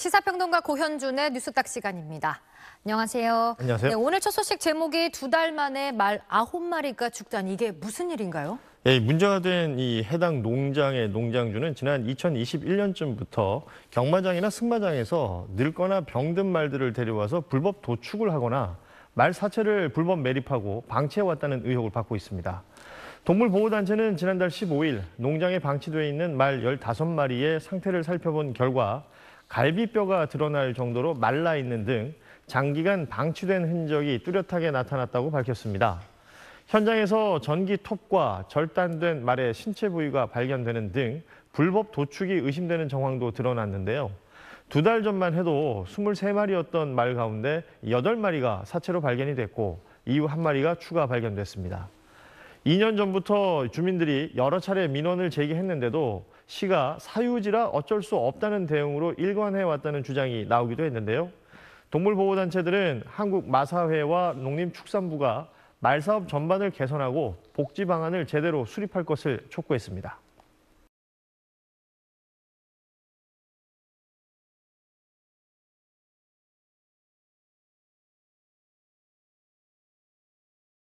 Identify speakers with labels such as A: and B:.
A: 시사평론가 고현준의 뉴스딱 시간입니다. 안녕하세요. 안녕하세요. 네, 오늘 첫 소식 제목이 두 달 만에 말 아홉 마리가 죽다니 이게 무슨 일인가요?
B: 예, 문제가 된 이 해당 농장의 농장주는 지난 2021년쯤부터 경마장이나 승마장에서 늙거나 병든 말들을 데려와서 불법 도축을 하거나 말 사체를 불법 매립하고 방치해 왔다는 의혹을 받고 있습니다. 동물보호단체는 지난달 15일 농장에 방치돼 있는 말 15마리의 상태를 살펴본 결과 갈비뼈가 드러날 정도로 말라 있는 등 장기간 방치된 흔적이 뚜렷하게 나타났다고 밝혔습니다. 현장에서 전기톱과 절단된 말의 신체 부위가 발견되는 등 불법 도축이 의심되는 정황도 드러났는데요. 두 달 전만 해도 23마리였던 말 가운데 8마리가 사체로 발견이 됐고 이후 한 마리가 추가 발견됐습니다. 2년 전부터 주민들이 여러 차례 민원을 제기했는데도 시가 사유지라 어쩔 수 없다는 대응으로 일관해왔다는 주장이 나오기도 했는데요. 동물보호단체들은 한국마사회와 농림축산부가 말사업 전반을 개선하고 복지 방안을 제대로 수립할 것을
A: 촉구했습니다.